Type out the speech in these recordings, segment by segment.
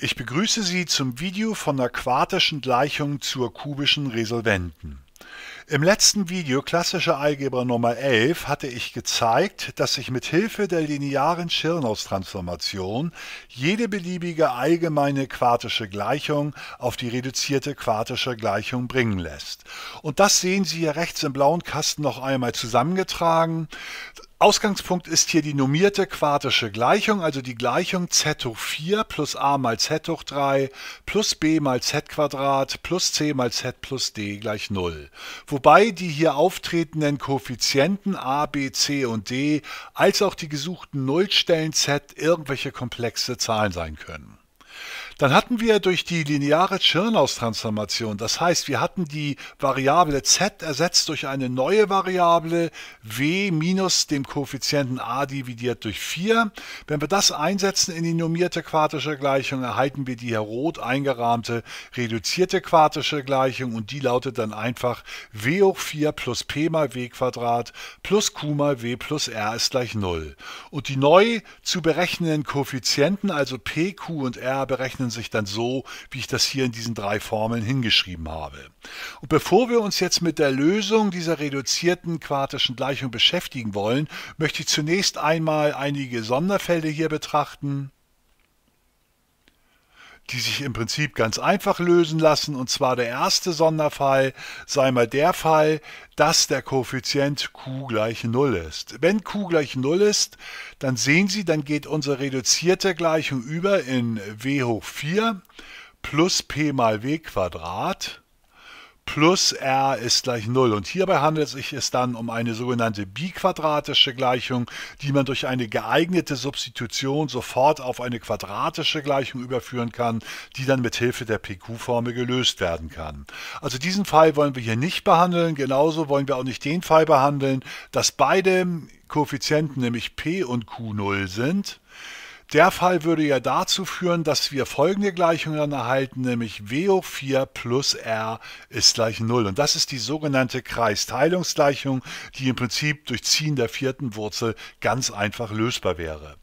Ich begrüße Sie zum Video von der quartischen Gleichung zur kubischen Resolventen. Im letzten Video Klassische Algebra Nummer 11 hatte ich gezeigt, dass sich mit Hilfe der linearen Schirnhaus-Transformation jede beliebige allgemeine quartische Gleichung auf die reduzierte quartische Gleichung bringen lässt. Und das sehen Sie hier rechts im blauen Kasten noch einmal zusammengetragen. Ausgangspunkt ist hier die normierte quadrische Gleichung, also die Gleichung z hoch 4 plus a mal z hoch 3 plus b mal z Quadrat plus c mal z plus d gleich 0. Wobei die hier auftretenden Koeffizienten a, b, c und d als auch die gesuchten Nullstellen z irgendwelche komplexe Zahlen sein können. Dann hatten wir durch die lineare Chirnhaus-Transformation, das heißt, wir hatten die Variable z ersetzt durch eine neue Variable w minus dem Koeffizienten a dividiert durch 4. Wenn wir das einsetzen in die normierte quartische Gleichung, erhalten wir die hier rot eingerahmte reduzierte quartische Gleichung und die lautet dann einfach w hoch 4 plus p mal w Quadrat plus q mal w plus r ist gleich 0. Und die neu zu berechnenden Koeffizienten, also p, q und r, berechnen ordnen sich dann so, wie ich das hier in diesen drei Formeln hingeschrieben habe. Und bevor wir uns jetzt mit der Lösung dieser reduzierten quartischen Gleichung beschäftigen wollen, möchte ich zunächst einmal einige Sonderfelder hier betrachten die sich im Prinzip ganz einfach lösen lassen. Und zwar der erste Sonderfall sei mal der Fall, dass der Koeffizient Q gleich 0 ist. Wenn Q gleich 0 ist, dann sehen Sie, dann geht unsere reduzierte Gleichung über in W hoch 4 plus P mal W Quadrat plus r ist gleich 0. Und hierbei handelt es sich dann um eine sogenannte biquadratische Gleichung, die man durch eine geeignete Substitution sofort auf eine quadratische Gleichung überführen kann, die dann mit Hilfe der PQ-Formel gelöst werden kann. Also diesen Fall wollen wir hier nicht behandeln, genauso wollen wir auch nicht den Fall behandeln, dass beide Koeffizienten, nämlich p und q0 sind. Der Fall würde ja dazu führen, dass wir folgende Gleichung dann erhalten, nämlich wo 4 plus R ist gleich 0. Und das ist die sogenannte Kreisteilungsgleichung, die im Prinzip durch Ziehen der vierten Wurzel ganz einfach lösbar wäre.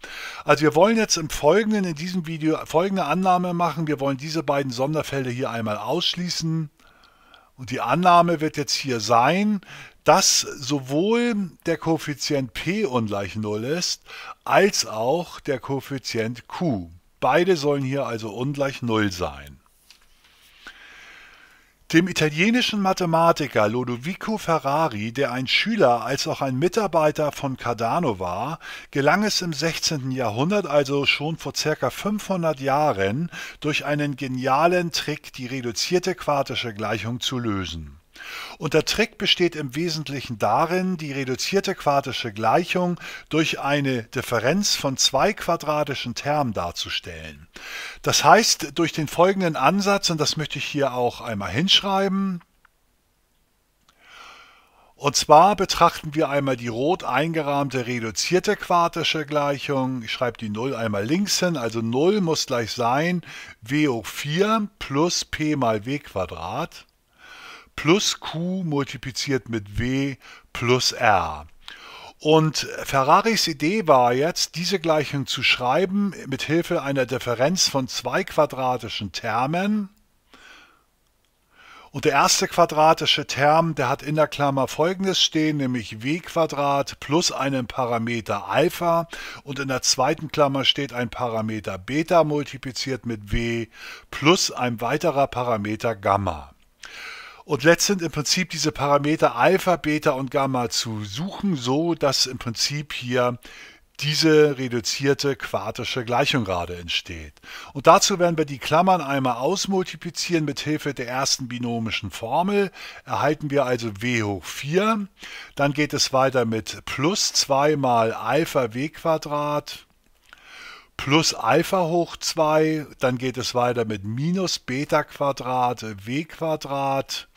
Also wir wollen jetzt im Folgenden in diesem Video folgende Annahme machen. Wir wollen diese beiden Sonderfälle hier einmal ausschließen. Und die Annahme wird jetzt hier sein, dass sowohl der Koeffizient p ungleich 0 ist, als auch der Koeffizient q. Beide sollen hier also ungleich 0 sein. Dem italienischen Mathematiker Lodovico Ferrari, der ein Schüler als auch ein Mitarbeiter von Cardano war, gelang es im 16. Jahrhundert, also schon vor ca. 500 Jahren, durch einen genialen Trick die reduzierte quatische Gleichung zu lösen. Und der Trick besteht im Wesentlichen darin, die reduzierte quadratische Gleichung durch eine Differenz von zwei quadratischen Termen darzustellen. Das heißt, durch den folgenden Ansatz, und das möchte ich hier auch einmal hinschreiben, und zwar betrachten wir einmal die rot eingerahmte reduzierte quadratische Gleichung. Ich schreibe die 0 einmal links hin, also 0 muss gleich sein w hoch 4 plus p mal w Quadrat plus Q multipliziert mit W plus R. Und Ferraris Idee war jetzt, diese Gleichung zu schreiben mit Hilfe einer Differenz von zwei quadratischen Termen. Und der erste quadratische Term, der hat in der Klammer folgendes stehen, nämlich w Quadrat plus einen Parameter Alpha und in der zweiten Klammer steht ein Parameter Beta multipliziert mit w plus ein weiterer Parameter Gamma. Und letztendlich sind im Prinzip diese Parameter Alpha, Beta und Gamma zu suchen, so dass im Prinzip hier diese reduzierte quartische Gleichung gerade entsteht. Und dazu werden wir die Klammern einmal ausmultiplizieren mit Hilfe der ersten binomischen Formel. Erhalten wir also w hoch 4. Dann geht es weiter mit plus 2 mal Alpha w Quadrat plus Alpha hoch 2. Dann geht es weiter mit minus Beta Quadrat w Quadrat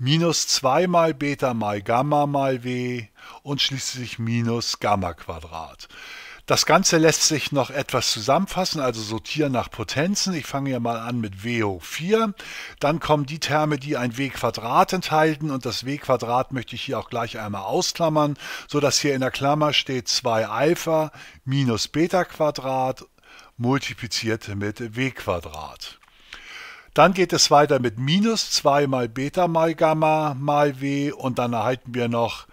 minus 2 mal Beta mal Gamma mal W und schließlich minus Gamma Quadrat. Das Ganze lässt sich noch etwas zusammenfassen, also sortieren nach Potenzen. Ich fange ja mal an mit W hoch 4. Dann kommen die Terme, die ein W-Quadrat enthalten und das W-Quadrat möchte ich hier auch gleich einmal ausklammern, sodass hier in der Klammer steht 2 Alpha minus Beta Quadrat multipliziert mit W-Quadrat. Dann geht es weiter mit minus 2 mal Beta mal Gamma mal W und dann erhalten wir noch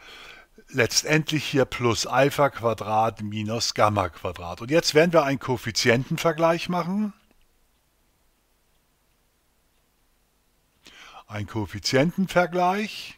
letztendlich hier plus Alpha Quadrat minus Gamma Quadrat. Und jetzt werden wir einen Koeffizientenvergleich machen. Ein Koeffizientenvergleich.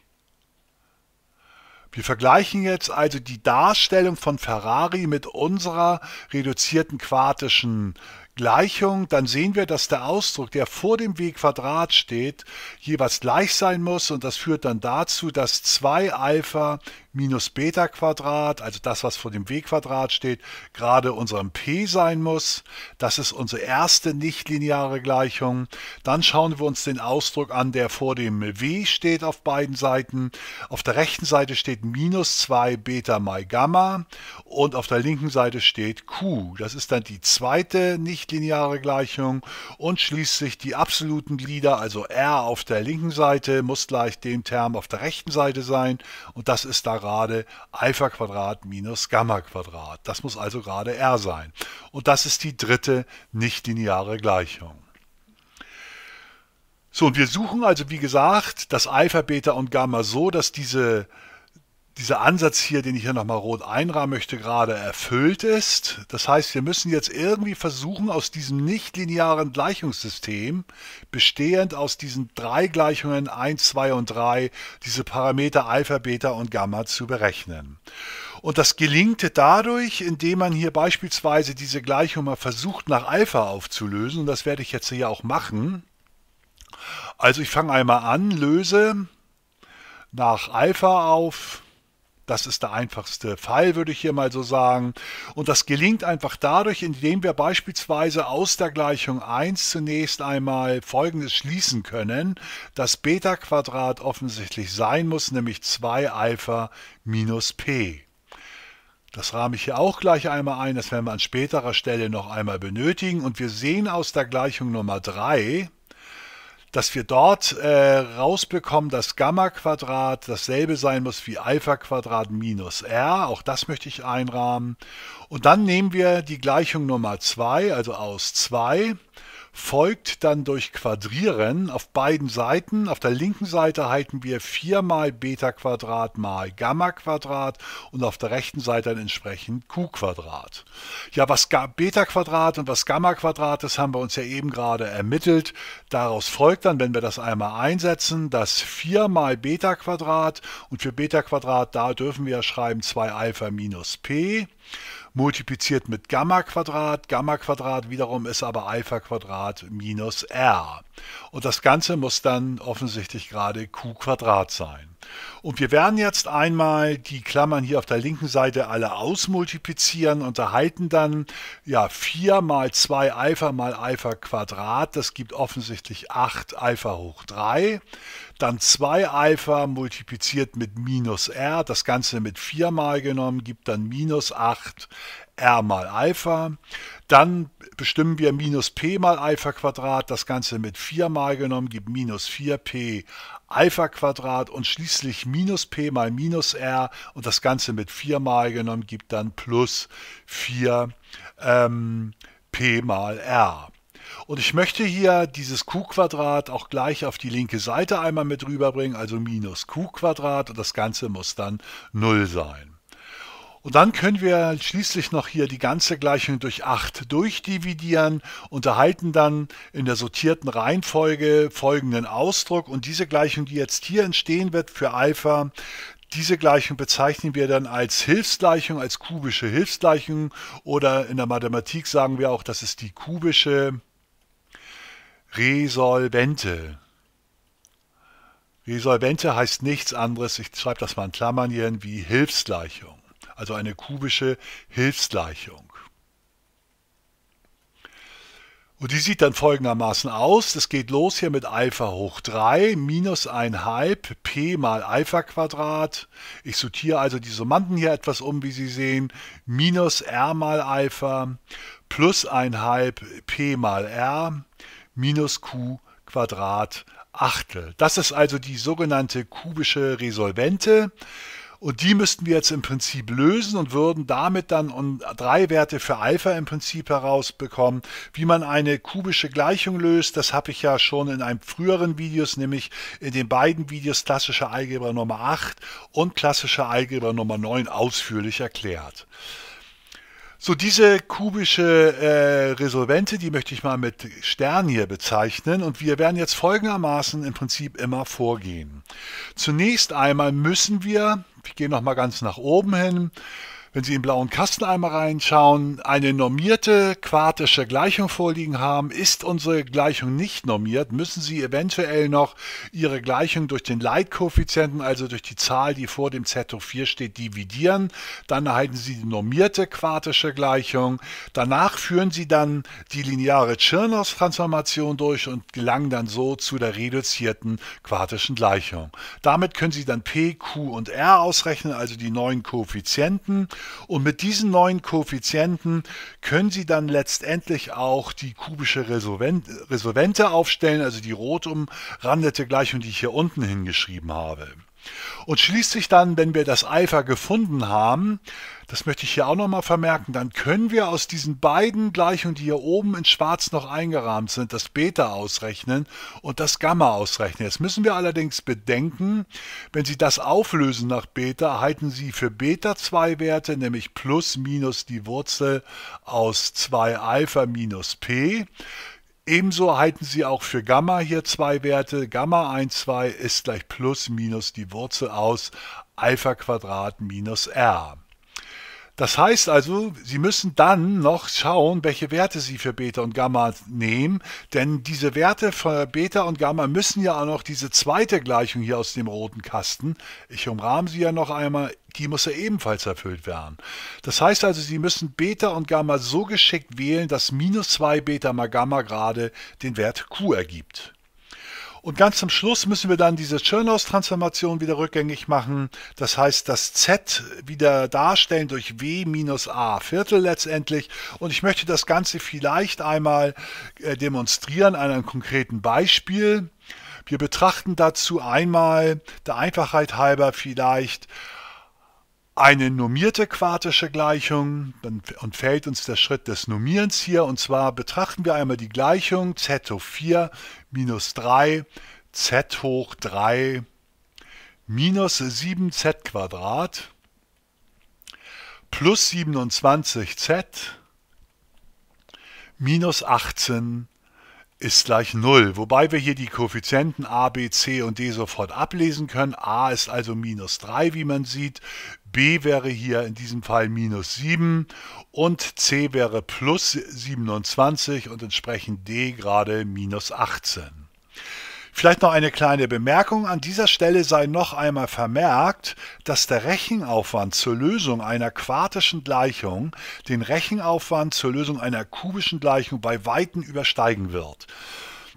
Wir vergleichen jetzt also die Darstellung von Ferrari mit unserer reduzierten quartischen Gleichung, dann sehen wir, dass der Ausdruck, der vor dem W Quadrat steht, jeweils gleich sein muss und das führt dann dazu, dass 2 Alpha minus Beta Quadrat, also das, was vor dem W Quadrat steht, gerade unserem P sein muss. Das ist unsere erste nichtlineare Gleichung. Dann schauen wir uns den Ausdruck an, der vor dem W steht auf beiden Seiten. Auf der rechten Seite steht minus 2 Beta mal Gamma und auf der linken Seite steht Q. Das ist dann die zweite nicht nicht-lineare Gleichung und schließlich die absoluten Glieder, also R auf der linken Seite muss gleich dem Term auf der rechten Seite sein und das ist da gerade Alpha Quadrat minus Gamma Quadrat. Das muss also gerade R sein. Und das ist die dritte nicht-lineare Gleichung. So, und wir suchen also, wie gesagt, das Alpha, Beta und Gamma so, dass diese dieser Ansatz hier, den ich hier nochmal rot einrahmen möchte, gerade erfüllt ist. Das heißt, wir müssen jetzt irgendwie versuchen, aus diesem nichtlinearen Gleichungssystem, bestehend aus diesen drei Gleichungen 1, 2 und 3, diese Parameter Alpha, Beta und Gamma zu berechnen. Und das gelingt dadurch, indem man hier beispielsweise diese Gleichung mal versucht, nach Alpha aufzulösen. Und das werde ich jetzt hier auch machen. Also ich fange einmal an, löse nach Alpha auf das ist der einfachste Fall, würde ich hier mal so sagen. Und das gelingt einfach dadurch, indem wir beispielsweise aus der Gleichung 1 zunächst einmal Folgendes schließen können, dass Beta Quadrat offensichtlich sein muss, nämlich 2 Alpha minus P. Das rahme ich hier auch gleich einmal ein, das werden wir an späterer Stelle noch einmal benötigen. Und wir sehen aus der Gleichung Nummer 3, dass wir dort äh, rausbekommen, dass Gamma-Quadrat dasselbe sein muss wie Alpha-Quadrat minus r. Auch das möchte ich einrahmen. Und dann nehmen wir die Gleichung Nummer 2, also aus 2 folgt dann durch Quadrieren auf beiden Seiten. Auf der linken Seite halten wir 4 mal Beta Quadrat mal Gamma Quadrat und auf der rechten Seite dann entsprechend Q Quadrat. Ja, was Beta Quadrat und was Gamma Quadrat, das haben wir uns ja eben gerade ermittelt. Daraus folgt dann, wenn wir das einmal einsetzen, dass 4 mal Beta Quadrat und für Beta Quadrat, da dürfen wir ja schreiben 2 Alpha minus P multipliziert mit Gamma Quadrat. Gamma Quadrat wiederum ist aber Alpha Quadrat minus R. Und das Ganze muss dann offensichtlich gerade Q Quadrat sein. Und wir werden jetzt einmal die Klammern hier auf der linken Seite alle ausmultiplizieren und erhalten dann ja 4 mal 2 Alpha mal Alpha Quadrat. Das gibt offensichtlich 8 Alpha hoch 3. Dann 2 Alpha multipliziert mit minus R, das Ganze mit 4 mal genommen, gibt dann minus 8 R mal Alpha. Dann bestimmen wir minus P mal Alpha Quadrat, das Ganze mit 4 mal genommen, gibt minus 4P Alpha Quadrat und schließlich minus P mal minus R und das Ganze mit 4 mal genommen, gibt dann plus 4 ähm, P mal R. Und ich möchte hier dieses q-Quadrat auch gleich auf die linke Seite einmal mit rüberbringen, also minus q-Quadrat und das Ganze muss dann 0 sein. Und dann können wir schließlich noch hier die ganze Gleichung durch 8 durchdividieren und erhalten dann in der sortierten Reihenfolge folgenden Ausdruck. Und diese Gleichung, die jetzt hier entstehen wird für Alpha, diese Gleichung bezeichnen wir dann als Hilfsgleichung, als kubische Hilfsgleichung oder in der Mathematik sagen wir auch, das ist die kubische Resolvente. Resolvente heißt nichts anderes, ich schreibe das mal in Klammern hier, wie Hilfsgleichung, also eine kubische Hilfsgleichung. Und die sieht dann folgendermaßen aus. Es geht los hier mit Alpha hoch 3 minus 1 halb p mal Alpha Quadrat. Ich sortiere also die Summanden hier etwas um, wie Sie sehen. Minus r mal Alpha plus 1 halb p mal r minus q Quadrat Achtel. Das ist also die sogenannte kubische Resolvente. Und die müssten wir jetzt im Prinzip lösen und würden damit dann drei Werte für Alpha im Prinzip herausbekommen. Wie man eine kubische Gleichung löst, das habe ich ja schon in einem früheren Videos, nämlich in den beiden Videos klassische Algebra Nummer 8 und klassische Algebra Nummer 9 ausführlich erklärt. So, diese kubische äh, Resolvente, die möchte ich mal mit Stern hier bezeichnen und wir werden jetzt folgendermaßen im Prinzip immer vorgehen. Zunächst einmal müssen wir, ich gehe nochmal ganz nach oben hin, wenn Sie im blauen Kasten einmal reinschauen, eine normierte quartische Gleichung vorliegen haben. Ist unsere Gleichung nicht normiert, müssen Sie eventuell noch Ihre Gleichung durch den Leitkoeffizienten, also durch die Zahl, die vor dem Z4 hoch steht, dividieren. Dann erhalten Sie die normierte quartische Gleichung. Danach führen Sie dann die lineare chernoff transformation durch und gelangen dann so zu der reduzierten quartischen Gleichung. Damit können Sie dann P, Q und R ausrechnen, also die neuen Koeffizienten. Und mit diesen neuen Koeffizienten können Sie dann letztendlich auch die kubische Resolvente aufstellen, also die rot umrandete Gleichung, die ich hier unten hingeschrieben habe. Und schließlich dann, wenn wir das Alpha gefunden haben, das möchte ich hier auch nochmal vermerken, dann können wir aus diesen beiden Gleichungen, die hier oben in schwarz noch eingerahmt sind, das Beta ausrechnen und das Gamma ausrechnen. Jetzt müssen wir allerdings bedenken, wenn Sie das auflösen nach Beta, erhalten Sie für Beta zwei Werte, nämlich plus minus die Wurzel aus 2 Alpha minus P. Ebenso erhalten Sie auch für Gamma hier zwei Werte. Gamma 1, 2 ist gleich plus minus die Wurzel aus Alpha Quadrat minus R. Das heißt also, Sie müssen dann noch schauen, welche Werte Sie für Beta und Gamma nehmen, denn diese Werte für Beta und Gamma müssen ja auch noch diese zweite Gleichung hier aus dem roten Kasten, ich umrahme sie ja noch einmal, die muss ja ebenfalls erfüllt werden. Das heißt also, Sie müssen Beta und Gamma so geschickt wählen, dass minus 2 Beta mal Gamma gerade den Wert Q ergibt. Und ganz zum Schluss müssen wir dann diese chernoff transformation wieder rückgängig machen. Das heißt, das Z wieder darstellen durch W minus A Viertel letztendlich. Und ich möchte das Ganze vielleicht einmal äh, demonstrieren an einem konkreten Beispiel. Wir betrachten dazu einmal der Einfachheit halber vielleicht eine normierte quadratische Gleichung und fällt uns der Schritt des Normierens hier. Und zwar betrachten wir einmal die Gleichung z hoch 4 minus 3 z hoch 3 minus 7z Quadrat plus 27z minus 18 ist gleich 0, wobei wir hier die Koeffizienten a, b, c und d sofort ablesen können. a ist also minus 3, wie man sieht, B wäre hier in diesem Fall minus 7 und C wäre plus 27 und entsprechend D gerade minus 18. Vielleicht noch eine kleine Bemerkung. An dieser Stelle sei noch einmal vermerkt, dass der Rechenaufwand zur Lösung einer quartischen Gleichung den Rechenaufwand zur Lösung einer kubischen Gleichung bei Weitem übersteigen wird.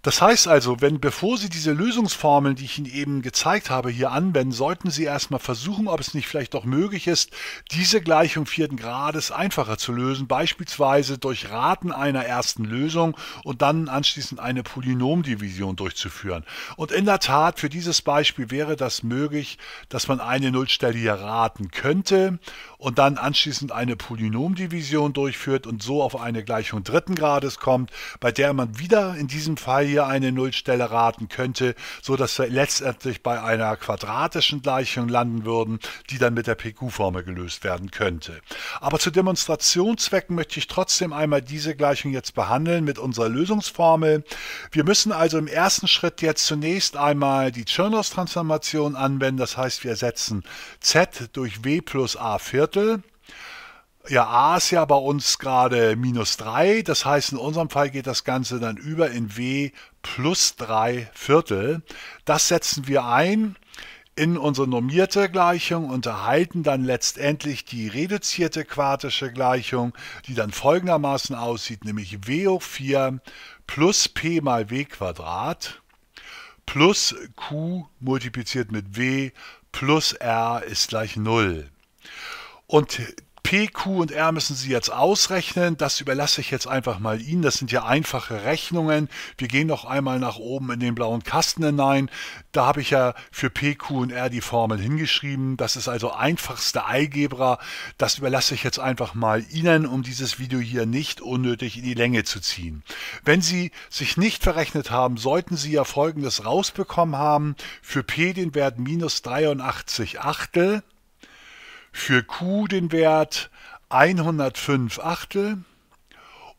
Das heißt also, wenn bevor Sie diese Lösungsformeln, die ich Ihnen eben gezeigt habe, hier anwenden, sollten Sie erstmal versuchen, ob es nicht vielleicht doch möglich ist, diese Gleichung vierten Grades einfacher zu lösen, beispielsweise durch Raten einer ersten Lösung und dann anschließend eine Polynomdivision durchzuführen. Und in der Tat, für dieses Beispiel wäre das möglich, dass man eine Nullstelle hier raten könnte und dann anschließend eine Polynomdivision durchführt und so auf eine Gleichung dritten Grades kommt, bei der man wieder in diesem Fall hier eine Nullstelle raten könnte, sodass wir letztendlich bei einer quadratischen Gleichung landen würden, die dann mit der PQ-Formel gelöst werden könnte. Aber zu Demonstrationszwecken möchte ich trotzdem einmal diese Gleichung jetzt behandeln mit unserer Lösungsformel. Wir müssen also im ersten Schritt jetzt zunächst einmal die Chernow's-Transformation anwenden, das heißt wir setzen z durch w plus a Viertel ja, A ist ja bei uns gerade minus 3, das heißt in unserem Fall geht das Ganze dann über in W plus 3 Viertel. Das setzen wir ein in unsere normierte Gleichung und erhalten dann letztendlich die reduzierte quatische Gleichung, die dann folgendermaßen aussieht, nämlich W hoch 4 plus P mal W Quadrat plus Q multipliziert mit W plus R ist gleich 0. Und P, Q und R müssen Sie jetzt ausrechnen. Das überlasse ich jetzt einfach mal Ihnen. Das sind ja einfache Rechnungen. Wir gehen noch einmal nach oben in den blauen Kasten hinein. Da habe ich ja für P, Q und R die Formel hingeschrieben. Das ist also einfachste Algebra. Das überlasse ich jetzt einfach mal Ihnen, um dieses Video hier nicht unnötig in die Länge zu ziehen. Wenn Sie sich nicht verrechnet haben, sollten Sie ja folgendes rausbekommen haben. Für P den Wert minus 83 Achtel für Q den Wert 105 Achtel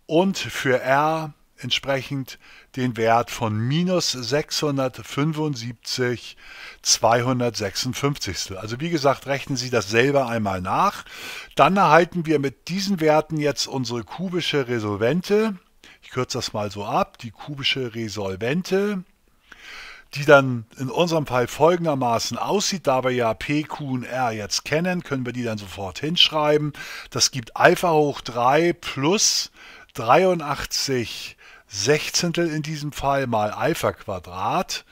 und für R entsprechend den Wert von minus 675 256. Also wie gesagt, rechnen Sie das selber einmal nach. Dann erhalten wir mit diesen Werten jetzt unsere kubische Resolvente. Ich kürze das mal so ab, die kubische Resolvente die dann in unserem Fall folgendermaßen aussieht. Da wir ja P, Q und R jetzt kennen, können wir die dann sofort hinschreiben. Das gibt Alpha hoch 3 plus 83 Sechzehntel in diesem Fall mal Alpha Quadrat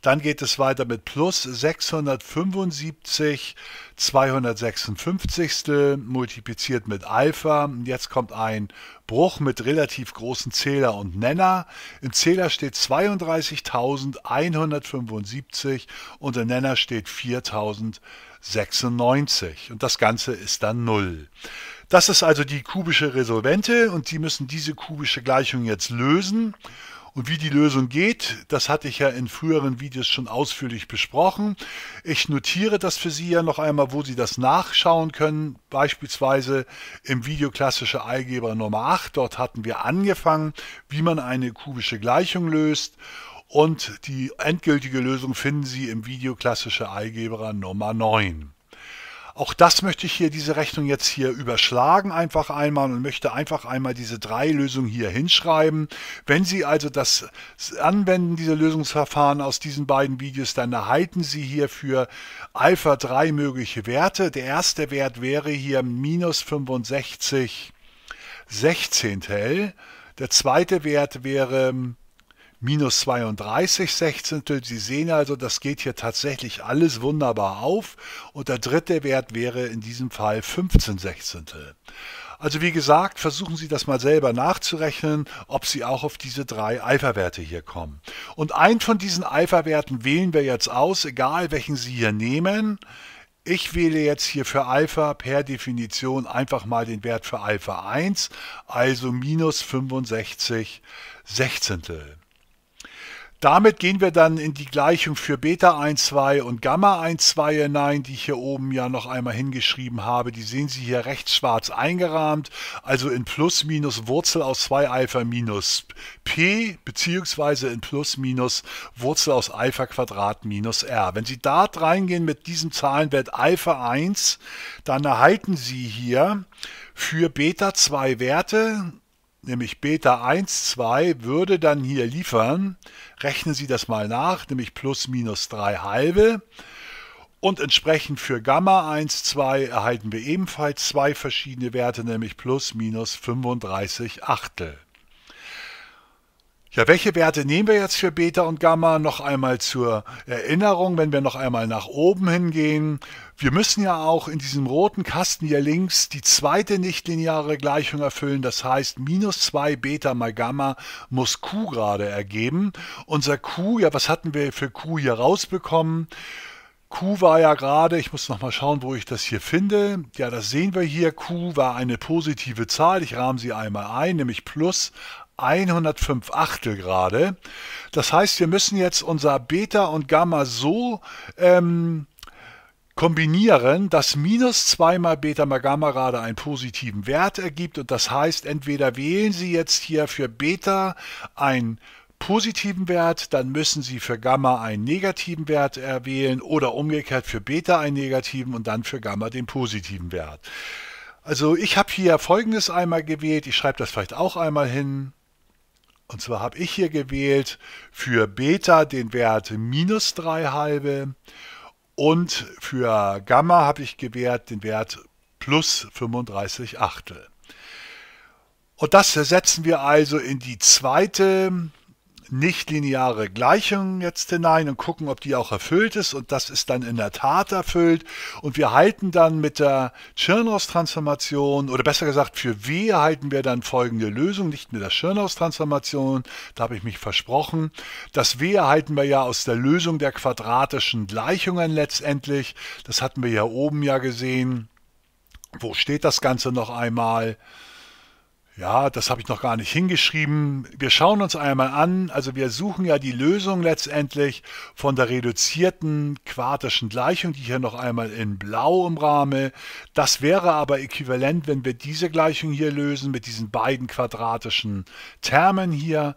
dann geht es weiter mit plus 675, 256. multipliziert mit Alpha. Jetzt kommt ein Bruch mit relativ großen Zähler und Nenner. Im Zähler steht 32.175 und im Nenner steht 4.096. Und das Ganze ist dann 0. Das ist also die kubische Resolvente und die müssen diese kubische Gleichung jetzt lösen. Und wie die Lösung geht, das hatte ich ja in früheren Videos schon ausführlich besprochen. Ich notiere das für Sie ja noch einmal, wo Sie das nachschauen können. Beispielsweise im Video klassische Eigeber Nummer 8. Dort hatten wir angefangen, wie man eine kubische Gleichung löst. Und die endgültige Lösung finden Sie im Video klassische Eigeber Nummer 9. Auch das möchte ich hier, diese Rechnung jetzt hier überschlagen einfach einmal und möchte einfach einmal diese drei Lösungen hier hinschreiben. Wenn Sie also das anwenden, diese Lösungsverfahren aus diesen beiden Videos, dann erhalten Sie hier für Alpha drei mögliche Werte. Der erste Wert wäre hier minus 65 Sechzehntel. Der zweite Wert wäre minus 32 Sechzehntel. Sie sehen also, das geht hier tatsächlich alles wunderbar auf. Und der dritte Wert wäre in diesem Fall 15 Sechzehntel. Also wie gesagt, versuchen Sie das mal selber nachzurechnen, ob Sie auch auf diese drei Alpha-Werte hier kommen. Und einen von diesen Alpha-Werten wählen wir jetzt aus, egal welchen Sie hier nehmen. Ich wähle jetzt hier für Alpha per Definition einfach mal den Wert für Alpha 1, also minus 65 Sechzehntel. Damit gehen wir dann in die Gleichung für Beta 1, 2 und Gamma 1, 2 hinein, die ich hier oben ja noch einmal hingeschrieben habe. Die sehen Sie hier rechts schwarz eingerahmt, also in plus minus Wurzel aus 2 Alpha minus P, beziehungsweise in plus minus Wurzel aus Alpha Quadrat minus R. Wenn Sie da reingehen mit diesem Zahlenwert Alpha 1, dann erhalten Sie hier für Beta 2 Werte, nämlich Beta 1, 2 würde dann hier liefern, rechnen Sie das mal nach, nämlich plus minus 3 halbe. Und entsprechend für Gamma 1, 2 erhalten wir ebenfalls zwei verschiedene Werte, nämlich plus minus 35 Achtel. Ja, welche Werte nehmen wir jetzt für Beta und Gamma? Noch einmal zur Erinnerung, wenn wir noch einmal nach oben hingehen. Wir müssen ja auch in diesem roten Kasten hier links die zweite nichtlineare Gleichung erfüllen. Das heißt, minus 2 Beta mal Gamma muss Q gerade ergeben. Unser Q, ja, was hatten wir für Q hier rausbekommen? Q war ja gerade, ich muss noch mal schauen, wo ich das hier finde. Ja, das sehen wir hier. Q war eine positive Zahl. Ich rahme sie einmal ein, nämlich plus 105 Achtel gerade. Das heißt, wir müssen jetzt unser Beta und Gamma so ähm, kombinieren, dass minus 2 mal Beta mal Gamma gerade einen positiven Wert ergibt. Und das heißt, entweder wählen Sie jetzt hier für Beta ein positiven Wert, dann müssen Sie für Gamma einen negativen Wert erwählen oder umgekehrt für Beta einen negativen und dann für Gamma den positiven Wert. Also ich habe hier folgendes einmal gewählt, ich schreibe das vielleicht auch einmal hin. Und zwar habe ich hier gewählt für Beta den Wert minus 3 halbe und für Gamma habe ich gewählt den Wert plus 35 Achtel. Und das setzen wir also in die zweite nichtlineare Gleichung jetzt hinein und gucken, ob die auch erfüllt ist. Und das ist dann in der Tat erfüllt. Und wir halten dann mit der Chirnhaus-Transformation, oder besser gesagt, für W halten wir dann folgende Lösung, nicht mit der Chirnhaus-Transformation, da habe ich mich versprochen. Das W erhalten wir ja aus der Lösung der quadratischen Gleichungen letztendlich. Das hatten wir ja oben ja gesehen. Wo steht das Ganze noch einmal? Ja, das habe ich noch gar nicht hingeschrieben. Wir schauen uns einmal an, also wir suchen ja die Lösung letztendlich von der reduzierten quadrischen Gleichung, die hier noch einmal in blau umrahme. Das wäre aber äquivalent, wenn wir diese Gleichung hier lösen mit diesen beiden quadratischen Termen hier.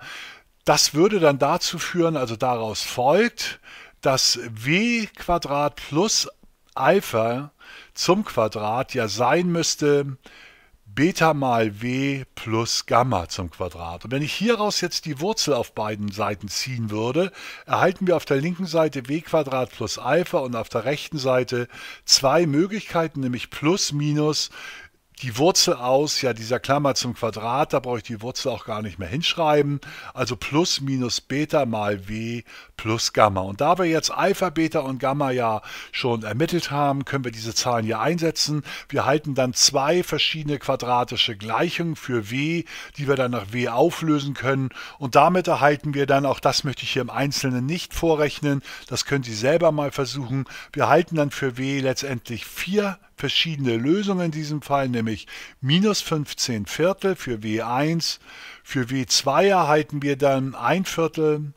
Das würde dann dazu führen, also daraus folgt, dass w Quadrat plus Alpha zum Quadrat ja sein müsste Beta mal W plus Gamma zum Quadrat. Und wenn ich hieraus jetzt die Wurzel auf beiden Seiten ziehen würde, erhalten wir auf der linken Seite W Quadrat plus Alpha und auf der rechten Seite zwei Möglichkeiten, nämlich plus minus die Wurzel aus, ja dieser Klammer zum Quadrat, da brauche ich die Wurzel auch gar nicht mehr hinschreiben, also plus minus Beta mal W plus Gamma. Und da wir jetzt Alpha, Beta und Gamma ja schon ermittelt haben, können wir diese Zahlen hier einsetzen. Wir halten dann zwei verschiedene quadratische Gleichungen für W, die wir dann nach W auflösen können. Und damit erhalten wir dann, auch das möchte ich hier im Einzelnen nicht vorrechnen, das können Sie selber mal versuchen, wir halten dann für W letztendlich vier verschiedene Lösungen in diesem Fall, nämlich minus 15 Viertel für W1, für W2 erhalten wir dann ein Viertel,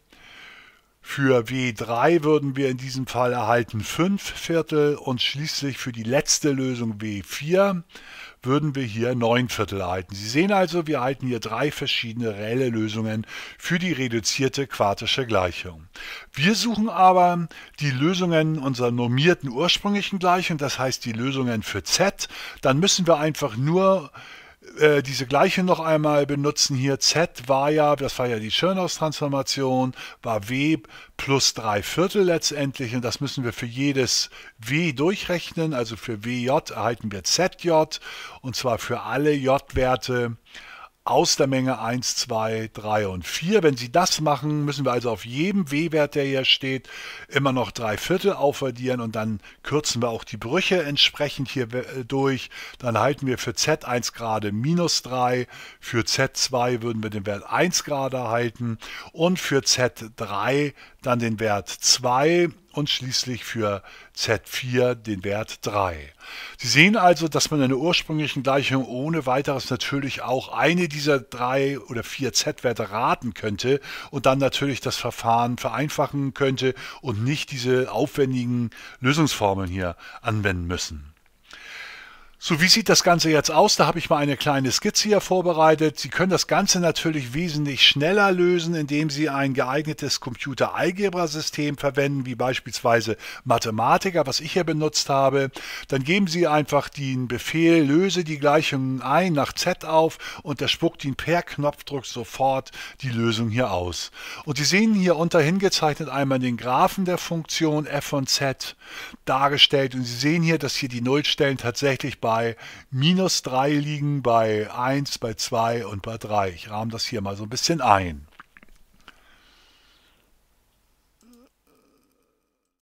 für W3 würden wir in diesem Fall erhalten 5 Viertel und schließlich für die letzte Lösung W4 würden wir hier 9 Viertel erhalten. Sie sehen also, wir erhalten hier drei verschiedene reelle Lösungen für die reduzierte quartische Gleichung. Wir suchen aber die Lösungen unserer normierten ursprünglichen Gleichung, das heißt die Lösungen für Z. Dann müssen wir einfach nur äh, diese gleiche noch einmal benutzen hier. Z war ja, das war ja die Schönhaus-Transformation, war W plus 3 Viertel letztendlich und das müssen wir für jedes W durchrechnen. Also für WJ erhalten wir ZJ und zwar für alle J-Werte aus der Menge 1, 2, 3 und 4. Wenn Sie das machen, müssen wir also auf jedem W-Wert, der hier steht, immer noch drei Viertel aufaddieren und dann kürzen wir auch die Brüche entsprechend hier äh, durch. Dann halten wir für Z1 gerade minus 3, für Z2 würden wir den Wert 1 gerade halten und für Z3 dann den Wert 2 und schließlich für Z4 den Wert 3. Sie sehen also, dass man in der ursprünglichen Gleichung ohne weiteres natürlich auch eine dieser drei oder vier Z-Werte raten könnte und dann natürlich das Verfahren vereinfachen könnte und nicht diese aufwendigen Lösungsformeln hier anwenden müssen. So, wie sieht das Ganze jetzt aus? Da habe ich mal eine kleine Skizze hier vorbereitet. Sie können das Ganze natürlich wesentlich schneller lösen, indem Sie ein geeignetes Computer-Algebra-System verwenden, wie beispielsweise Mathematiker, was ich hier benutzt habe. Dann geben Sie einfach den Befehl, löse die Gleichungen ein nach Z auf und der spuckt Ihnen per Knopfdruck sofort die Lösung hier aus. Und Sie sehen hier unter hingezeichnet einmal den Graphen der Funktion f von z dargestellt und Sie sehen hier, dass hier die Nullstellen tatsächlich bei bei minus 3 liegen, bei 1, bei 2 und bei 3. Ich rahme das hier mal so ein bisschen ein.